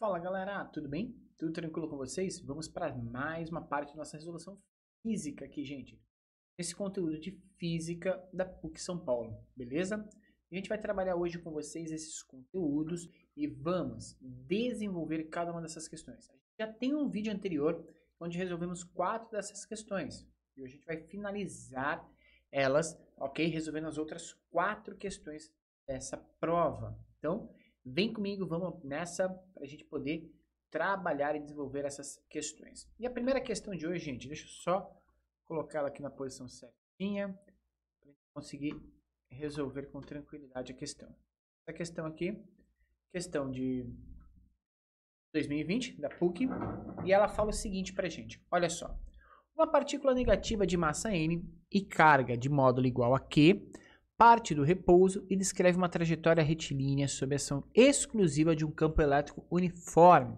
Fala galera, tudo bem? Tudo tranquilo com vocês? Vamos para mais uma parte da nossa resolução física aqui, gente. Esse conteúdo de física da PUC São Paulo, beleza? A gente vai trabalhar hoje com vocês esses conteúdos e vamos desenvolver cada uma dessas questões. Já tem um vídeo anterior onde resolvemos quatro dessas questões e hoje a gente vai finalizar elas, ok? Resolvendo as outras quatro questões dessa prova. Então, Vem comigo, vamos nessa para a gente poder trabalhar e desenvolver essas questões. E a primeira questão de hoje, gente, deixa eu só colocá-la aqui na posição certinha para conseguir resolver com tranquilidade a questão. Essa questão aqui, questão de 2020 da PUC, e ela fala o seguinte para a gente. Olha só, uma partícula negativa de massa m e carga de módulo igual a q parte do repouso e descreve uma trajetória retilínea sob ação exclusiva de um campo elétrico uniforme,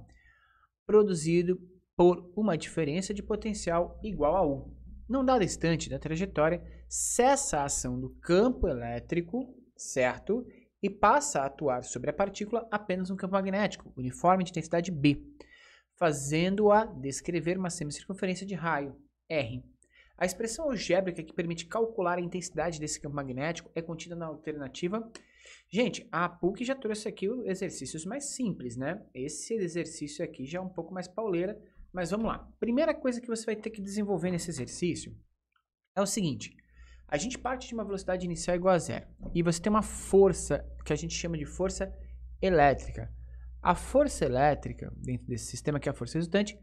produzido por uma diferença de potencial igual a 1. Num dado instante da trajetória, cessa a ação do campo elétrico, certo? E passa a atuar sobre a partícula apenas um campo magnético, uniforme de intensidade B, fazendo-a descrever uma semicircunferência de raio, R. A expressão algébrica que permite calcular a intensidade desse campo magnético é contida na alternativa. Gente, a PUC já trouxe aqui exercícios mais simples, né? Esse exercício aqui já é um pouco mais pauleira, mas vamos lá. Primeira coisa que você vai ter que desenvolver nesse exercício é o seguinte. A gente parte de uma velocidade inicial igual a zero. E você tem uma força que a gente chama de força elétrica. A força elétrica, dentro desse sistema que é a força resultante,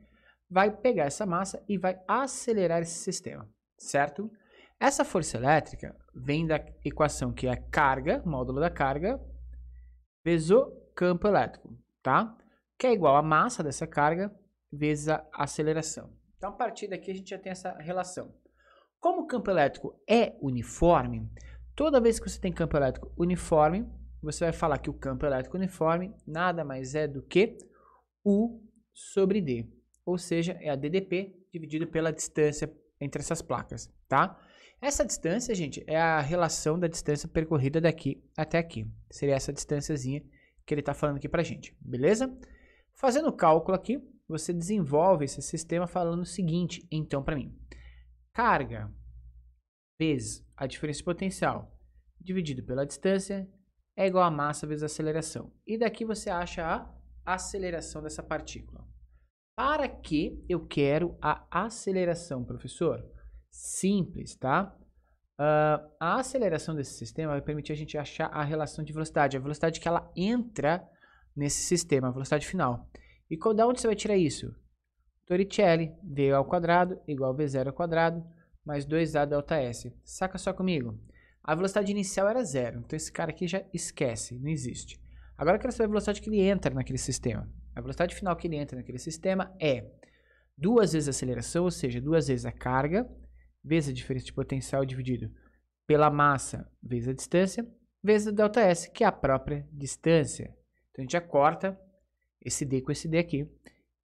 vai pegar essa massa e vai acelerar esse sistema, certo? Essa força elétrica vem da equação que é carga, módulo da carga, vezes o campo elétrico, tá? Que é igual a massa dessa carga vezes a aceleração. Então, a partir daqui a gente já tem essa relação. Como o campo elétrico é uniforme, toda vez que você tem campo elétrico uniforme, você vai falar que o campo elétrico uniforme nada mais é do que U sobre D ou seja, é a DDP dividido pela distância entre essas placas, tá? Essa distância, gente, é a relação da distância percorrida daqui até aqui. Seria essa distânciazinha que ele está falando aqui para gente, beleza? Fazendo o cálculo aqui, você desenvolve esse sistema falando o seguinte, então, para mim. Carga vezes a diferença de potencial dividido pela distância é igual a massa vezes a aceleração. E daqui você acha a aceleração dessa partícula. Para que eu quero a aceleração, professor? Simples, tá? Uh, a aceleração desse sistema vai permitir a gente achar a relação de velocidade, a velocidade que ela entra nesse sistema, a velocidade final. E qual, da onde você vai tirar isso? Torricelli, V ao quadrado igual a V0 ao quadrado mais 2A delta S. Saca só comigo. A velocidade inicial era zero, então esse cara aqui já esquece, não existe. Agora eu quero saber a velocidade que ele entra naquele sistema. A velocidade final que ele entra naquele sistema é duas vezes a aceleração, ou seja, duas vezes a carga, vezes a diferença de potencial dividido pela massa, vezes a distância, vezes o delta S, que é a própria distância. Então a gente já corta esse D com esse D aqui,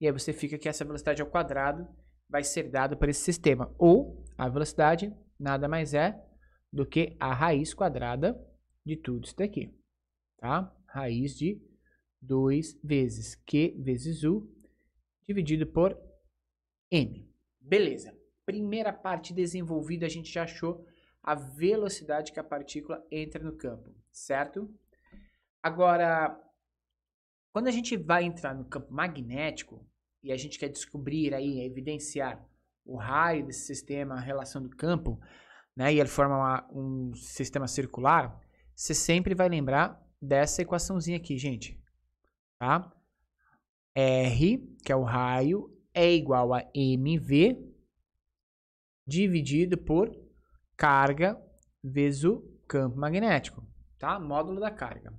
e aí você fica que essa velocidade ao quadrado vai ser dada para esse sistema. Ou a velocidade nada mais é do que a raiz quadrada de tudo isso daqui, tá? Raiz de 2 vezes Q vezes U, dividido por m, Beleza. Primeira parte desenvolvida, a gente já achou a velocidade que a partícula entra no campo, certo? Agora, quando a gente vai entrar no campo magnético e a gente quer descobrir aí, evidenciar o raio desse sistema, a relação do campo, né, e ele forma uma, um sistema circular, você sempre vai lembrar dessa equaçãozinha aqui, gente tá? R, que é o raio, é igual a mv dividido por carga vezes o campo magnético, tá? Módulo da carga, tá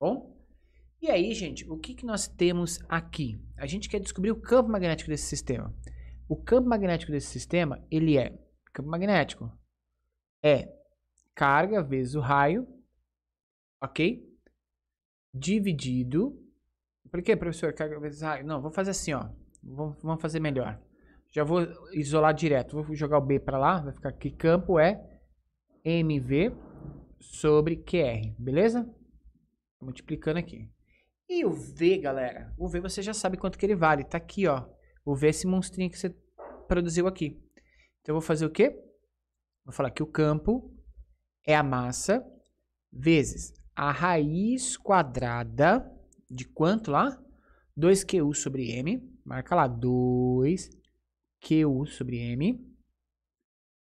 bom? E aí, gente, o que, que nós temos aqui? A gente quer descobrir o campo magnético desse sistema. O campo magnético desse sistema, ele é, campo magnético, é carga vezes o raio, ok? Dividido por que, professor? Ah, não, vou fazer assim, ó. Vamos fazer melhor. Já vou isolar direto. Vou jogar o B para lá. Vai ficar que campo é MV sobre QR, beleza? Multiplicando aqui. E o V, galera? O V você já sabe quanto que ele vale. Tá aqui, ó. O V é esse monstrinho que você produziu aqui. Então, eu vou fazer o quê? Vou falar que o campo é a massa vezes a raiz quadrada de quanto lá? 2QU sobre M. Marca lá, 2QU sobre M.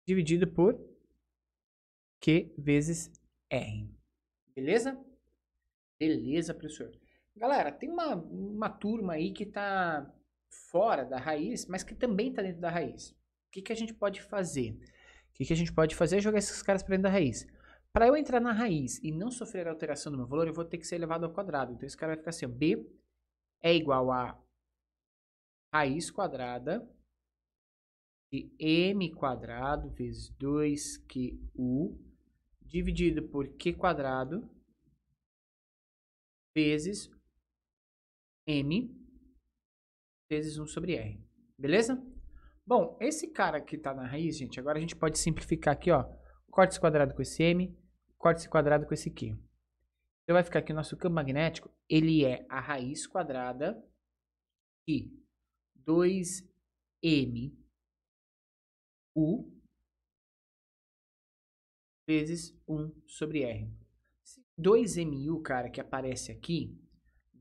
Dividido por Q vezes R. Beleza? Beleza, professor. Galera, tem uma, uma turma aí que está fora da raiz, mas que também está dentro da raiz. O que, que a gente pode fazer? O que, que a gente pode fazer é jogar esses caras para dentro da raiz. Para eu entrar na raiz e não sofrer alteração do meu valor, eu vou ter que ser elevado ao quadrado. Então, esse cara vai ficar assim, ó, b é igual a raiz quadrada de m quadrado vezes 2qu dividido por q quadrado vezes m vezes 1 sobre r. Beleza? Bom, esse cara que está na raiz, gente, agora a gente pode simplificar aqui, ó corte esse quadrado com esse M, corte esse quadrado com esse Q. Então vai ficar que o nosso campo magnético, ele é a raiz quadrada de 2M U vezes 1 sobre R. 2MU, cara, que aparece aqui,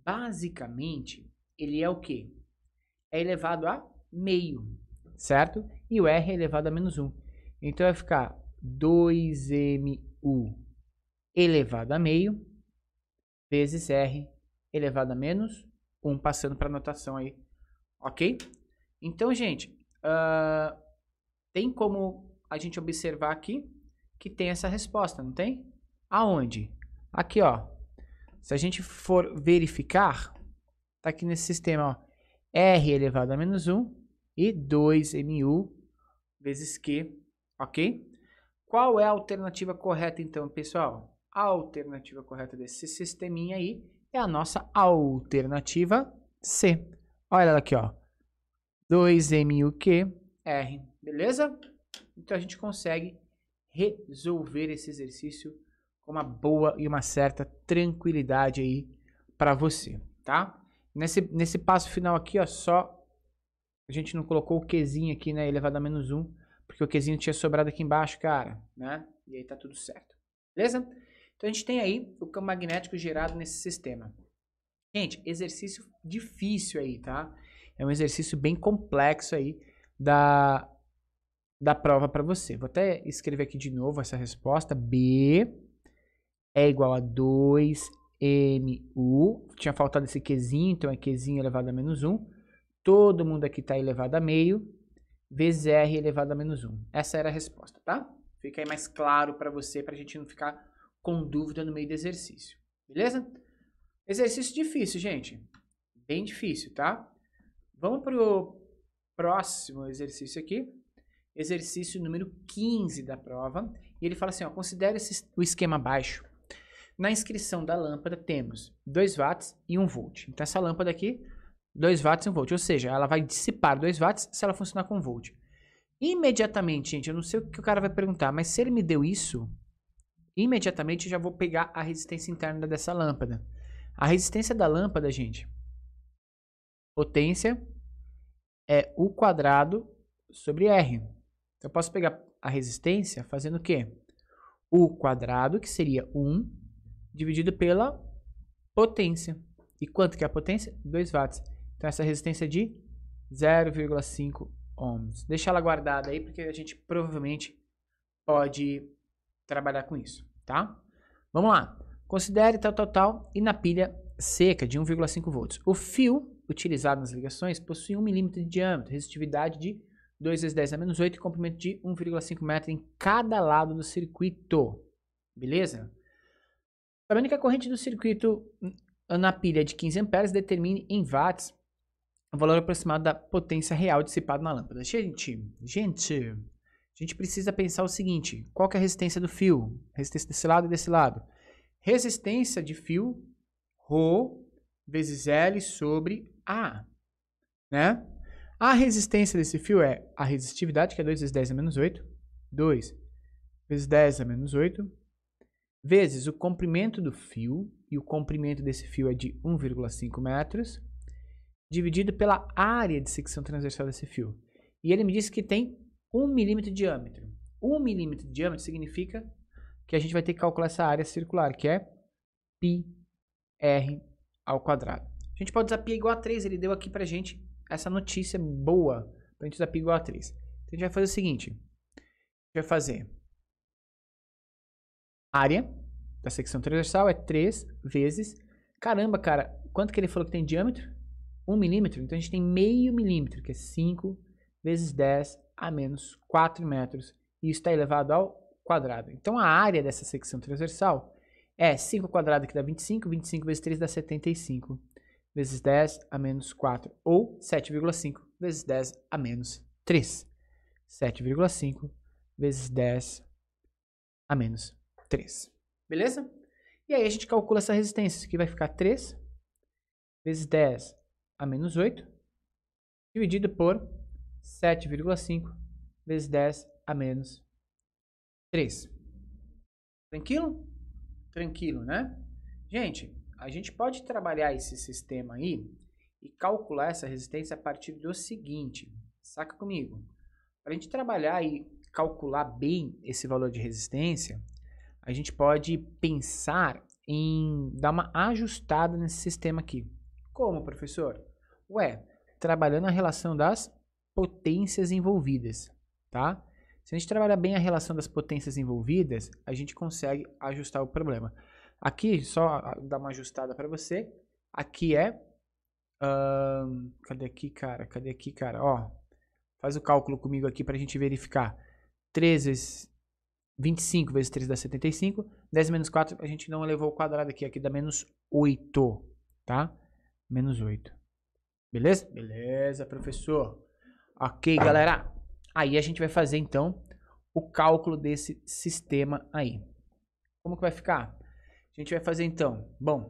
basicamente, ele é o quê? É elevado a meio, certo? E o R é elevado a menos 1. Então vai ficar 2mu elevado a meio vezes r elevado a menos 1, passando para a notação aí, ok? Então, gente, uh, tem como a gente observar aqui que tem essa resposta, não tem? Aonde? Aqui, ó. Se a gente for verificar, tá aqui nesse sistema, ó. R elevado a menos 1 e 2mu vezes Q, ok? Qual é a alternativa correta então, pessoal? A alternativa correta desse sisteminha aí é a nossa alternativa C. Olha ela aqui, ó. 2MUQ R, beleza? Então a gente consegue resolver esse exercício com uma boa e uma certa tranquilidade aí para você, tá? Nesse, nesse passo final aqui, ó, só a gente não colocou o Qzinho aqui, né, elevado a menos 1, porque o Qzinho tinha sobrado aqui embaixo, cara, né? E aí tá tudo certo. Beleza? Então a gente tem aí o campo magnético gerado nesse sistema. Gente, exercício difícil aí, tá? É um exercício bem complexo aí da, da prova para você. Vou até escrever aqui de novo essa resposta. B é igual a 2mu. Tinha faltado esse Q, então é Q elevado a menos 1. Todo mundo aqui está elevado a meio vezes r elevado a menos 1. Essa era a resposta, tá? Fica aí mais claro para você, para a gente não ficar com dúvida no meio do exercício. Beleza? Exercício difícil, gente. Bem difícil, tá? Vamos para o próximo exercício aqui. Exercício número 15 da prova. E ele fala assim, ó, considere esse, o esquema abaixo. Na inscrição da lâmpada temos 2 watts e 1 volt. Então essa lâmpada aqui 2 watts e 1 volt. Ou seja, ela vai dissipar 2 watts se ela funcionar com volt. Imediatamente, gente, eu não sei o que o cara vai perguntar, mas se ele me deu isso, imediatamente eu já vou pegar a resistência interna dessa lâmpada. A resistência da lâmpada, gente, potência é U quadrado sobre R. Então, eu posso pegar a resistência fazendo o quê? U quadrado, que seria 1, dividido pela potência. E quanto que é a potência? 2 watts. Então essa resistência é de 0,5 ohms. Deixa ela guardada aí, porque a gente provavelmente pode trabalhar com isso, tá? Vamos lá. Considere tal, tal, tal e na pilha seca de 1,5 volts. O fio utilizado nas ligações possui 1 milímetro de diâmetro, resistividade de 2 vezes 10 a menos 8 e comprimento de 1,5 metro em cada lado do circuito. Beleza? Sabendo que a corrente do circuito na pilha de 15 amperes determine em watts o valor aproximado da potência real dissipada na lâmpada. Gente, gente, a gente precisa pensar o seguinte: qual é a resistência do fio? Resistência desse lado e desse lado. Resistência de fio, ρ vezes L sobre A, né? A resistência desse fio é a resistividade, que é 2 vezes 10 a menos 8, 2 vezes 10 a menos 8, vezes o comprimento do fio, e o comprimento desse fio é de 1,5 metros, dividido pela área de secção transversal desse fio. E ele me disse que tem 1 milímetro de diâmetro. 1 milímetro de diâmetro significa que a gente vai ter que calcular essa área circular, que é πr ao quadrado. A gente pode usar π igual a 3, ele deu aqui pra gente essa notícia boa, pra gente usar π igual a 3. Então a gente vai fazer o seguinte, a gente vai fazer área da secção transversal é 3 vezes, caramba cara, quanto que ele falou que tem diâmetro? 1 milímetro, então a gente tem meio milímetro, que é 5 vezes 10 a menos 4 metros, e isso está elevado ao quadrado. Então a área dessa secção transversal é 5 quadrado, que dá 25, 25 vezes 3 dá 75, vezes 10 a menos 4, ou 7,5 vezes 10 a menos 3. 7,5 vezes 10 a menos 3. Beleza? E aí a gente calcula essa resistência, que vai ficar 3 vezes 10 a menos 8, dividido por 7,5 vezes 10 a menos 3. Tranquilo? Tranquilo, né? Gente, a gente pode trabalhar esse sistema aí e calcular essa resistência a partir do seguinte, saca comigo. Para a gente trabalhar e calcular bem esse valor de resistência, a gente pode pensar em dar uma ajustada nesse sistema aqui. Como, professor? Ué, trabalhando a relação das potências envolvidas, tá? Se a gente trabalhar bem a relação das potências envolvidas, a gente consegue ajustar o problema. Aqui, só ah, dar uma ajustada para você, aqui é... Hum, cadê aqui, cara? Cadê aqui, cara? Ó, faz o cálculo comigo aqui para a gente verificar. 3 vezes 25 vezes 3 dá 75. 10 menos 4, a gente não elevou o quadrado aqui, aqui dá menos 8, tá? Menos 8. Beleza? Beleza, professor. Ok, galera. Aí a gente vai fazer, então, o cálculo desse sistema aí. Como que vai ficar? A gente vai fazer, então, bom,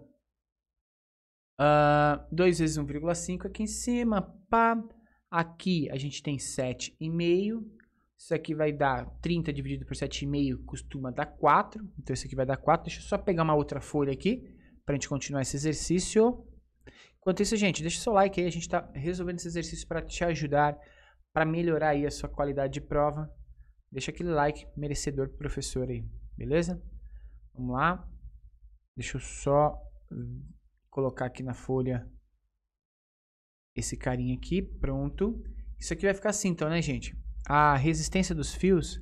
uh, ah, 2 vezes 1,5 aqui em cima, pá. Aqui a gente tem 7,5. Isso aqui vai dar 30 dividido por 7,5, costuma dar 4. Então, isso aqui vai dar 4. Deixa eu só pegar uma outra folha aqui para a gente continuar esse exercício. Enquanto isso, gente, deixa o seu like aí. A gente está resolvendo esse exercício para te ajudar, para melhorar aí a sua qualidade de prova. Deixa aquele like merecedor do professor aí, beleza? Vamos lá. Deixa eu só colocar aqui na folha esse carinha aqui, pronto. Isso aqui vai ficar assim então, né, gente? A resistência dos fios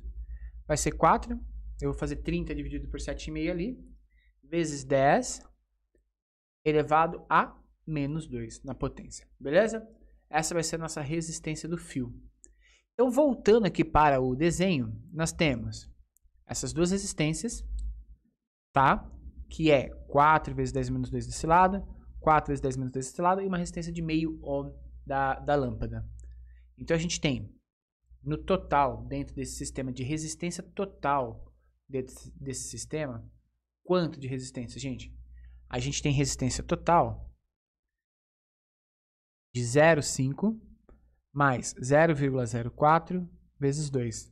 vai ser 4. Eu vou fazer 30 dividido por 7,5 ali. Vezes 10 elevado a menos 2 na potência, beleza? Essa vai ser a nossa resistência do fio. Então, voltando aqui para o desenho, nós temos essas duas resistências, tá? Que é 4 vezes 10 menos 2 desse lado, 4 vezes 10 menos 2 desse lado e uma resistência de meio ohm da, da lâmpada. Então, a gente tem no total, dentro desse sistema de resistência total desse sistema, quanto de resistência, gente? A gente tem resistência total de 0,5 mais 0,04 vezes 2.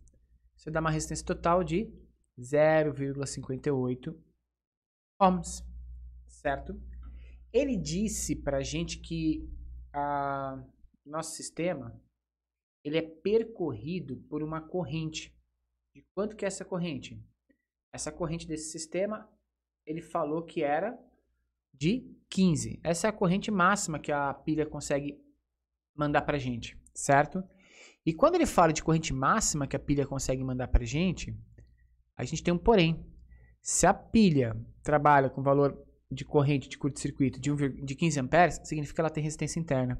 Isso dá uma resistência total de 0,58 ohms, certo? Ele disse para a gente que a, ah, nosso sistema ele é percorrido por uma corrente. De quanto que é essa corrente? Essa corrente desse sistema, ele falou que era de 15. Essa é a corrente máxima que a pilha consegue mandar para gente, certo? E quando ele fala de corrente máxima que a pilha consegue mandar para gente, a gente tem um porém. Se a pilha trabalha com valor de corrente de curto-circuito de, de 15 amperes, significa que ela tem resistência interna.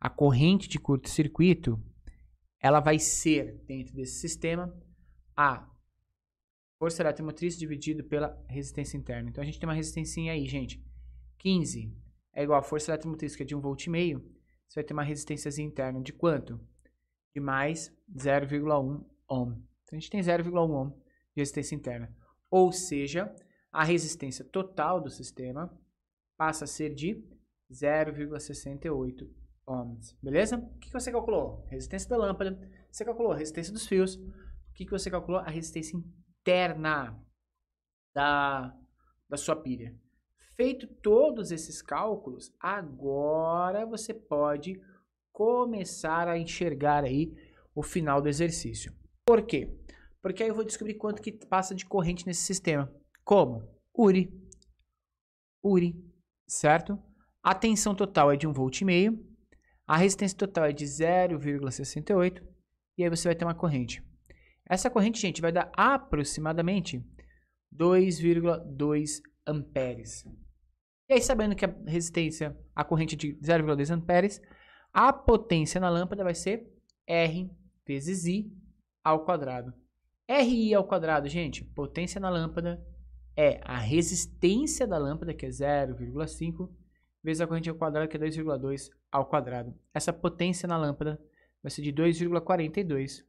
A corrente de curto-circuito, ela vai ser, dentro desse sistema, a força eletromotriz dividido pela resistência interna. Então a gente tem uma resistência aí, gente. 15 é igual a força eletromotriz, que é de 1,5 volt, você vai ter uma resistência interna de quanto? De mais 0,1 ohm. Então, a gente tem 0,1 ohm de resistência interna. Ou seja, a resistência total do sistema passa a ser de 0,68 ohms. Beleza? O que, que você calculou? Resistência da lâmpada. Você calculou a resistência dos fios. O que, que você calculou? A resistência interna da, da sua pilha. Feito todos esses cálculos, agora você pode começar a enxergar aí o final do exercício. Por quê? Porque aí eu vou descobrir quanto que passa de corrente nesse sistema. Como? URI. URI, certo? A tensão total é de 1,5 volt. A resistência total é de 0,68. E aí você vai ter uma corrente. Essa corrente, gente, vai dar aproximadamente 2,2 amperes. E aí, sabendo que a resistência a corrente de 0,2 amperes, a potência na lâmpada vai ser R vezes I ao quadrado. RI ao quadrado, gente, potência na lâmpada é a resistência da lâmpada, que é 0,5, vezes a corrente ao quadrado, que é 2,2 ao quadrado. Essa potência na lâmpada vai ser de 2,42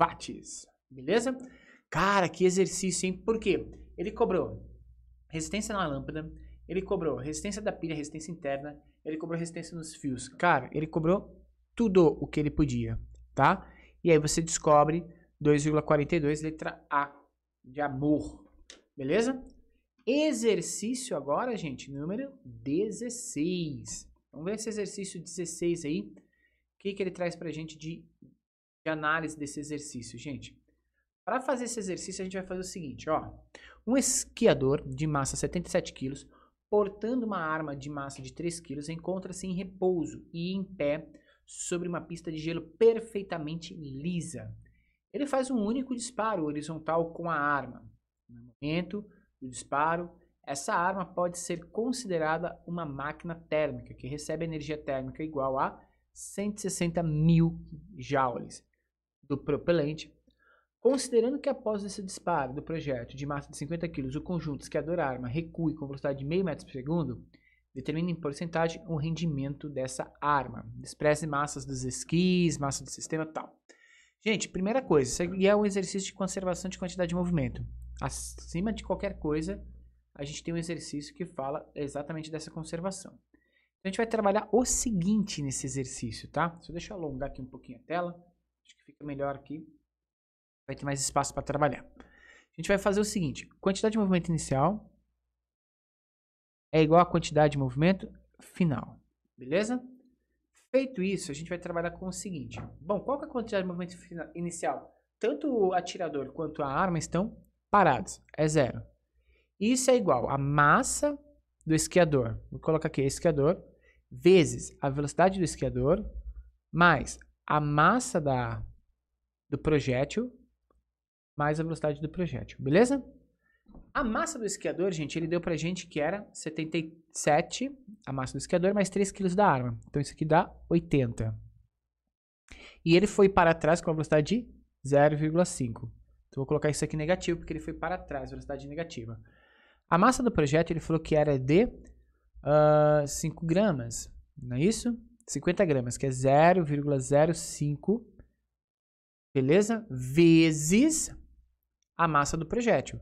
watts. Beleza? Cara, que exercício, hein? Por quê? Ele cobrou resistência na lâmpada, ele cobrou resistência da pilha, resistência interna, ele cobrou resistência nos fios. Cara, ele cobrou tudo o que ele podia, tá? E aí você descobre 2,42 letra A de amor, beleza? Exercício agora, gente, número 16. Vamos ver esse exercício 16 aí. O que, que ele traz pra gente de, de análise desse exercício, gente? Para fazer esse exercício, a gente vai fazer o seguinte, ó. Um esquiador de massa 77 quilos portando uma arma de massa de 3 kg, encontra-se em repouso e em pé sobre uma pista de gelo perfeitamente lisa. Ele faz um único disparo horizontal com a arma. No momento do disparo, essa arma pode ser considerada uma máquina térmica, que recebe energia térmica igual a 160 mil joules do propelente Considerando que após esse disparo do projeto de massa de 50 kg, o conjunto esquiador arma recue com velocidade de meio metro por segundo, determina em porcentagem o rendimento dessa arma. Despreze massas dos esquis, massa do sistema tal. Gente, primeira coisa, isso aqui é um exercício de conservação de quantidade de movimento. Acima de qualquer coisa, a gente tem um exercício que fala exatamente dessa conservação. Então, a gente vai trabalhar o seguinte nesse exercício, tá? deixa eu alongar aqui um pouquinho a tela, acho que fica melhor aqui vai ter mais espaço para trabalhar. A gente vai fazer o seguinte: quantidade de movimento inicial é igual à quantidade de movimento final. Beleza? Feito isso, a gente vai trabalhar com o seguinte. Bom, qual é a quantidade de movimento inicial? Tanto o atirador quanto a arma estão parados. É zero. Isso é igual à massa do esquiador. Vou colocar aqui esquiador vezes a velocidade do esquiador mais a massa da, do projétil mais a velocidade do projétil, beleza? A massa do esquiador, gente, ele deu pra gente que era 77, a massa do esquiador, mais 3 kg da arma. Então isso aqui dá 80. E ele foi para trás com a velocidade de 0,5. Então vou colocar isso aqui negativo, porque ele foi para trás, velocidade negativa. A massa do projeto, ele falou que era de uh, ah, 5 gramas, não é isso? 50 gramas, que é 0,05, beleza? Vezes a massa do projétil.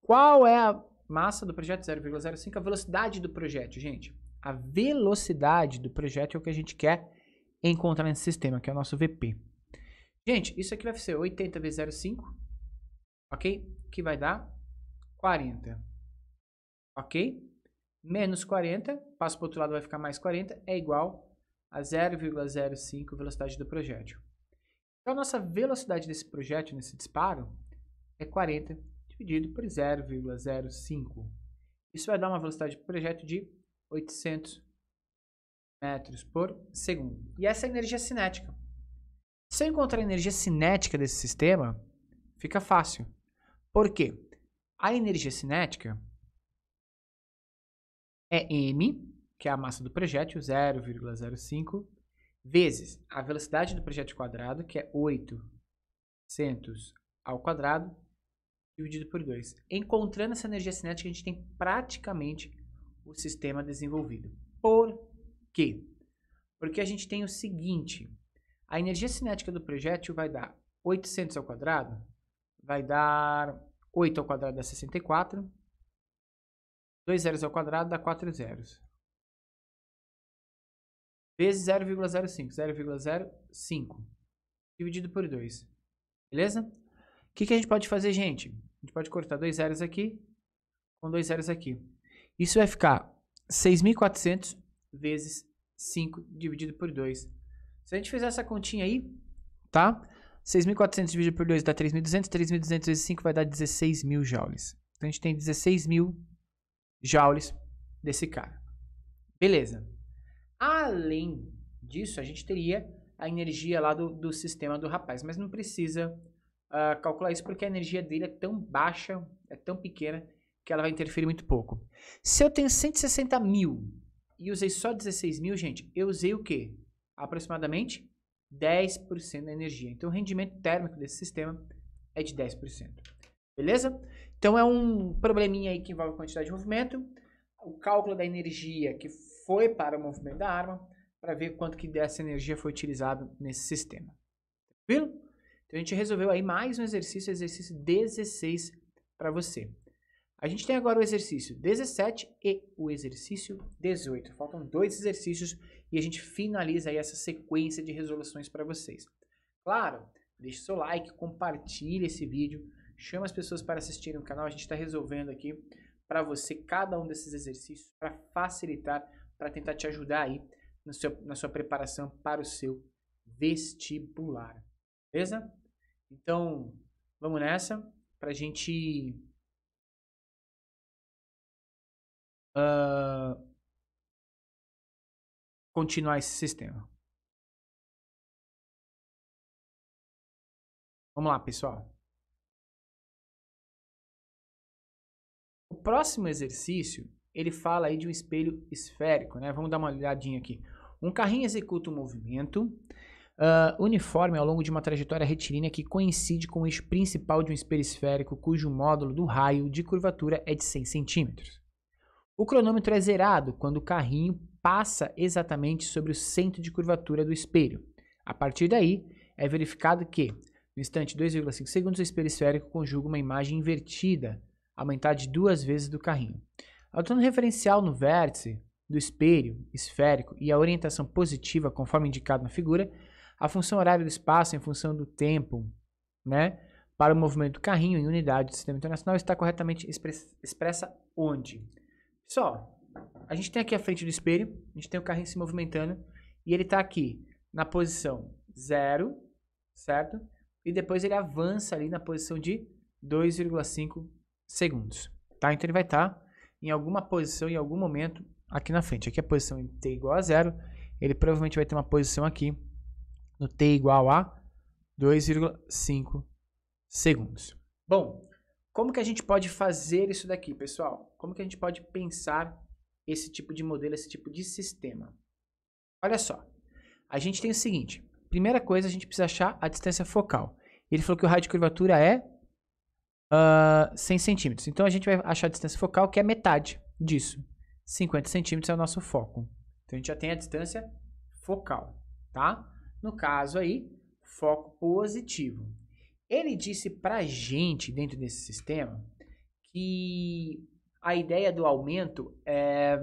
Qual é a massa do projétil? 0,05, a velocidade do projétil, gente. A velocidade do projétil é o que a gente quer encontrar nesse sistema, que é o nosso VP. Gente, isso aqui vai ser 80 vezes 0,5, ok? Que vai dar 40, ok? Menos 40, passo para o outro lado, vai ficar mais 40, é igual a 0,05 velocidade do projétil. Então, a nossa velocidade desse projétil, nesse disparo, é 40 dividido por 0,05. Isso vai dar uma velocidade de projeto de 800 metros por segundo. E essa é a energia cinética. Se eu encontrar a energia cinética desse sistema, fica fácil. Por quê? A energia cinética é m, que é a massa do projétil, 0,05, vezes a velocidade do projétil quadrado, que é 800 ao quadrado, dividido por 2. Encontrando essa energia cinética, a gente tem praticamente o sistema desenvolvido. Por quê? Porque a gente tem o seguinte, a energia cinética do projétil vai dar 800 ao quadrado, vai dar 8 ao quadrado dá 64, 2 zeros ao quadrado dá 4 zeros. Vezes 0,05, 0,05, dividido por 2, beleza? O que, que a gente pode fazer, gente? A gente pode cortar dois zeros aqui com dois zeros aqui. Isso vai ficar 6.400 vezes 5 dividido por 2. Se a gente fizer essa continha aí, tá? 6.400 dividido por 2 dá 3.200. 3.200 vezes 5 vai dar 16.000 joules. Então, a gente tem 16.000 joules desse cara. Beleza. Além disso, a gente teria a energia lá do, do sistema do rapaz. Mas não precisa uh, calcular isso porque a energia dele é tão baixa, é tão pequena, que ela vai interferir muito pouco. Se eu tenho 160 mil e usei só 16 mil, gente, eu usei o quê? Aproximadamente 10% da energia. Então, o rendimento térmico desse sistema é de 10%. Beleza? Então, é um probleminha aí que envolve quantidade de movimento, o cálculo da energia que foi para o movimento da arma, para ver quanto que dessa energia foi utilizada nesse sistema. Tranquilo? Então a gente resolveu aí mais um exercício, exercício 16 para você. A gente tem agora o exercício 17 e o exercício 18. Faltam dois exercícios e a gente finaliza aí essa sequência de resoluções para vocês. Claro, deixe seu like, compartilhe esse vídeo, chama as pessoas para assistirem o canal. A gente está resolvendo aqui para você cada um desses exercícios para facilitar, para tentar te ajudar aí seu, na sua preparação para o seu vestibular. Beleza? Então, vamos nessa para a gente uh, continuar esse sistema. Vamos lá, pessoal. O próximo exercício, ele fala aí de um espelho esférico, né? Vamos dar uma olhadinha aqui. Um carrinho executa um movimento Uh, uniforme ao longo de uma trajetória retilínea que coincide com o eixo principal de um espelho esférico cujo módulo do raio de curvatura é de 100 cm. O cronômetro é zerado quando o carrinho passa exatamente sobre o centro de curvatura do espelho. A partir daí, é verificado que, no instante 2,5 segundos, o espelho esférico conjuga uma imagem invertida a metade duas vezes do carrinho. o referencial no vértice do espelho esférico e a orientação positiva conforme indicado na figura, a função horária do espaço em função do tempo, né? Para o movimento do carrinho em unidade do sistema internacional está corretamente expressa onde? Só, a gente tem aqui a frente do espelho, a gente tem o carrinho se movimentando e ele está aqui na posição 0, certo? E depois ele avança ali na posição de 2,5 segundos, tá? Então ele vai estar tá em alguma posição, em algum momento aqui na frente. Aqui a posição em t igual a zero, ele provavelmente vai ter uma posição aqui no t igual a 2,5 segundos. Bom, como que a gente pode fazer isso daqui, pessoal? Como que a gente pode pensar esse tipo de modelo, esse tipo de sistema? Olha só, a gente tem o seguinte, primeira coisa a gente precisa achar a distância focal. Ele falou que o raio de curvatura é uh, ah, 100 centímetros. Então a gente vai achar a distância focal, que é metade disso. 50 centímetros é o nosso foco. Então a gente já tem a distância focal, tá? No caso aí, foco positivo. Ele disse para gente, dentro desse sistema, que a ideia do aumento é,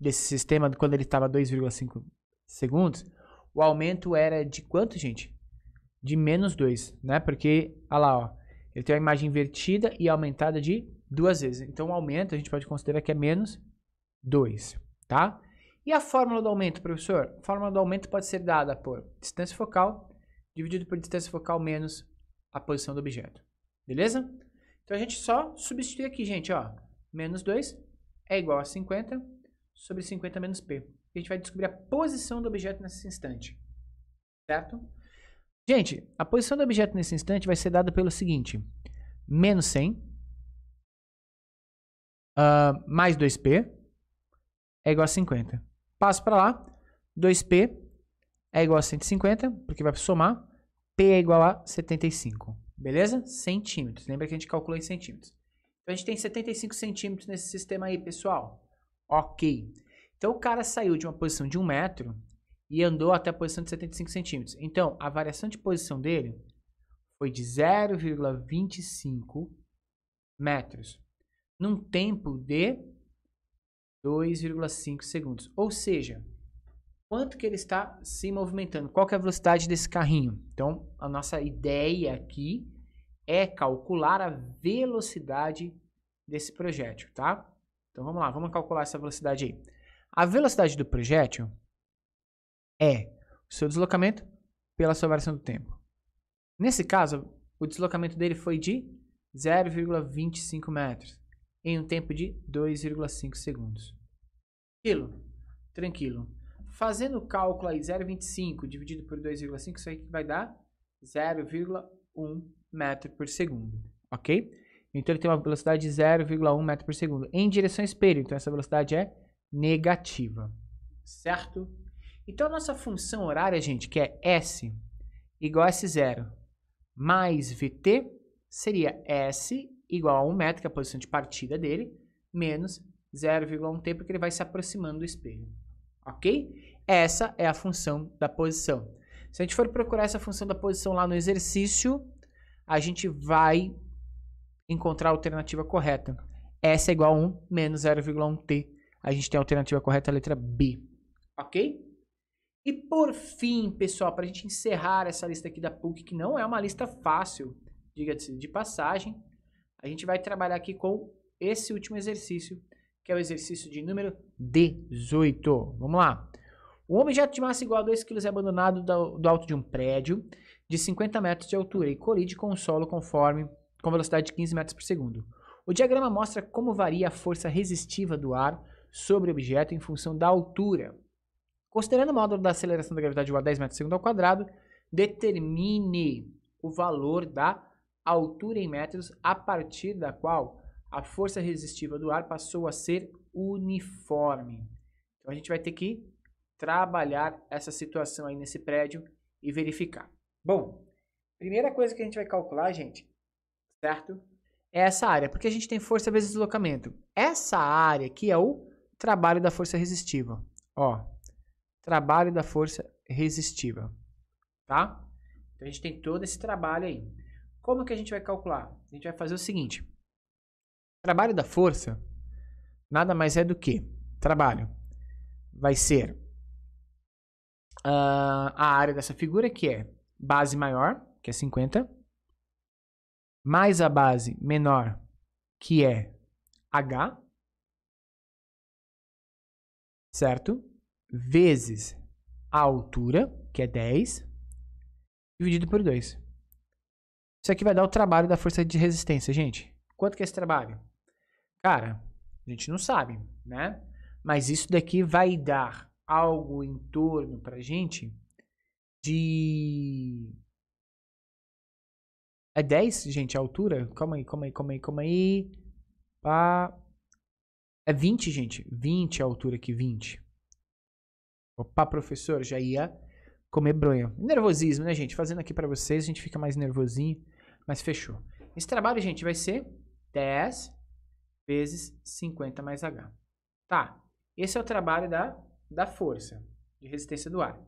desse sistema, quando ele estava 2,5 segundos, o aumento era de quanto, gente? De menos 2, né? Porque, olha lá, ó, ele tem a imagem invertida e aumentada de duas vezes. Então, o aumento a gente pode considerar que é menos 2, tá? E a fórmula do aumento, professor? A fórmula do aumento pode ser dada por distância focal dividido por distância focal menos a posição do objeto. Beleza? Então a gente só substitui aqui, gente, ó. Menos 2 é igual a 50 sobre 50 menos P. A gente vai descobrir a posição do objeto nesse instante. Certo? Gente, a posição do objeto nesse instante vai ser dada pelo seguinte. Menos 100 uh, ah, mais 2P é igual a 50. Passo para lá. 2P é igual a 150, porque vai somar. P é igual a 75. Beleza? Centímetros. Lembra que a gente calculou em centímetros. Então, a gente tem 75 centímetros nesse sistema aí, pessoal. Ok. Então, o cara saiu de uma posição de 1 metro e andou até a posição de 75 centímetros. Então, a variação de posição dele foi de 0,25 metros. Num tempo de 2,5 segundos. Ou seja, quanto que ele está se movimentando, qual é a velocidade desse carrinho. Então, a nossa ideia aqui é calcular a velocidade desse projétil, tá? Então, vamos lá, vamos calcular essa velocidade aí. A velocidade do projétil é o seu deslocamento pela sua variação do tempo. Nesse caso, o deslocamento dele foi de 0,25 metros em um tempo de 2,5 segundos. Tranquilo? Tranquilo. Fazendo o cálculo aí, 0,25 dividido por 2,5, isso aí vai dar 0,1 metro por segundo, ok? Então ele tem uma velocidade de 0,1 metro por segundo em direção ao espelho, então essa velocidade é negativa, certo? Então a nossa função horária, gente, que é S igual a S0 mais VT, seria S igual a 1 metro, que é a posição de partida dele, menos 0,1t, porque ele vai se aproximando do espelho. Ok? Essa é a função da posição. Se a gente for procurar essa função da posição lá no exercício, a gente vai encontrar a alternativa correta. S é igual a 1 menos 0,1t. A gente tem a alternativa correta, a letra B. Ok? E por fim, pessoal, para a gente encerrar essa lista aqui da PUC, que não é uma lista fácil, diga-se de passagem, a gente vai trabalhar aqui com esse último exercício, que é o exercício de número 18. Vamos lá. Um objeto de massa igual a 2 kg é abandonado do, alto de um prédio de 50 metros de altura e colide com o solo conforme com velocidade de 15 metros por segundo. O diagrama mostra como varia a força resistiva do ar sobre o objeto em função da altura. Considerando o módulo da aceleração da gravidade igual a 10 metros por segundo ao quadrado, determine o valor da altura em metros a partir da qual a força resistiva do ar passou a ser uniforme. Então a gente vai ter que trabalhar essa situação aí nesse prédio e verificar. Bom, primeira coisa que a gente vai calcular, gente, certo? É essa área, porque a gente tem força vezes deslocamento. Essa área aqui é o trabalho da força resistiva. Ó, trabalho da força resistiva, tá? Então a gente tem todo esse trabalho aí. Como que a gente vai calcular? A gente vai fazer o seguinte. Trabalho da força nada mais é do que trabalho. Vai ser uh, a área dessa figura que é base maior, que é 50, mais a base menor, que é H, certo? Vezes a altura, que é 10, dividido por 2. Isso aqui vai dar o trabalho da força de resistência, gente. Quanto que é esse trabalho? Cara, a gente não sabe, né? Mas isso daqui vai dar algo em torno pra gente de... É 10, gente, a altura? Calma aí, calma aí, calma aí, calma aí. Pá. É 20, gente. 20 a altura aqui, 20. Opa, professor, já ia comer bronha. Nervosismo, né, gente? Fazendo aqui para vocês, a gente fica mais nervosinho. Mas fechou. Esse trabalho, gente, vai ser 10 vezes 50 mais H. Tá, esse é o trabalho da, da força, de resistência do ar.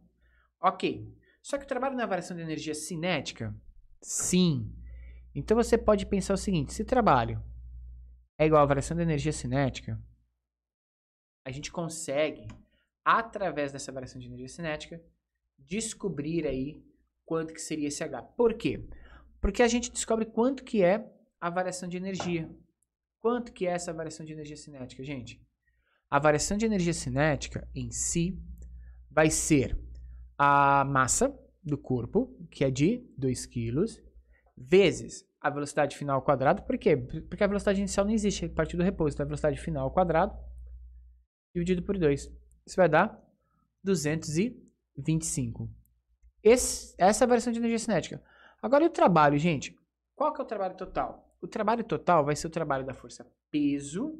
Ok, só que o trabalho na variação de energia cinética, sim. Então você pode pensar o seguinte, se trabalho é igual à variação de energia cinética, a gente consegue, através dessa variação de energia cinética, descobrir aí quanto que seria esse H. Por quê? Porque a gente descobre quanto que é a variação de energia. Quanto que é essa variação de energia cinética, gente? A variação de energia cinética em si vai ser a massa do corpo, que é de 2 kg, vezes a velocidade final ao quadrado. Por quê? Porque a velocidade inicial não existe, é partir do repouso. Então, a velocidade final ao quadrado dividido por 2. Isso vai dar 225. Esse, essa é a variação de energia cinética. Agora e o trabalho, gente? Qual que é o trabalho total? O trabalho total vai ser o trabalho da força peso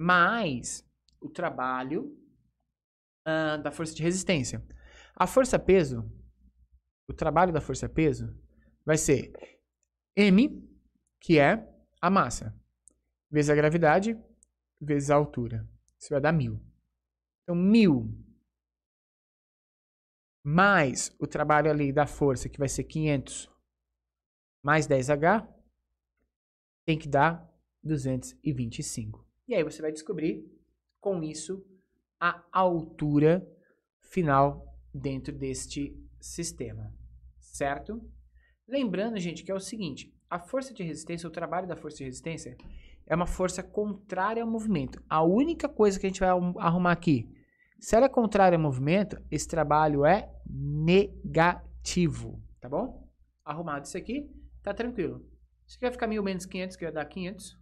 mais o trabalho uh, da força de resistência. A força peso, o trabalho da força peso vai ser M, que é a massa, vezes a gravidade, vezes a altura. Isso vai dar mil. Então, mil mais o trabalho ali da força, que vai ser 500 mais 10H, tem que dar 225. E aí você vai descobrir, com isso, a altura final dentro deste sistema, certo? Lembrando, gente, que é o seguinte, a força de resistência, o trabalho da força de resistência, é uma força contrária ao movimento. A única coisa que a gente vai arrumar aqui se ela é contrária ao movimento, esse trabalho é negativo, tá bom? Arrumado isso aqui, tá tranquilo. Se quer ficar 1.000 menos 500, que vai dar 500,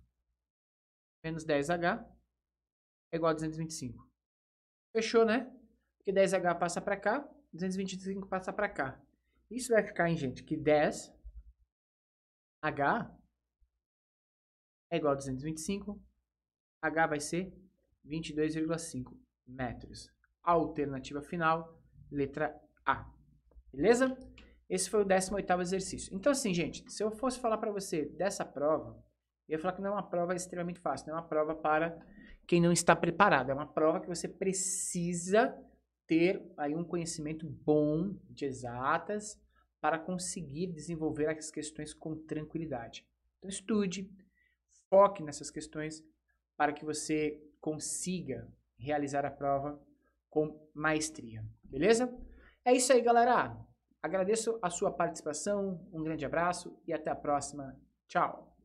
menos 10H, é igual a 225. Fechou, né? Porque 10H passa para cá, 225 passa para cá. Isso vai ficar, hein, gente, que 10H é igual a 225, H vai ser 22,5 metros. Alternativa final, letra A. Beleza? Esse foi o 18º exercício. Então, assim, gente, se eu fosse falar para você dessa prova, eu ia falar que não é uma prova extremamente fácil, não é uma prova para quem não está preparado. É uma prova que você precisa ter aí um conhecimento bom de exatas para conseguir desenvolver as questões com tranquilidade. Então, estude, foque nessas questões para que você consiga realizar a prova com maestria, beleza? É isso aí, galera. Agradeço a sua participação, um grande abraço e até a próxima. Tchau!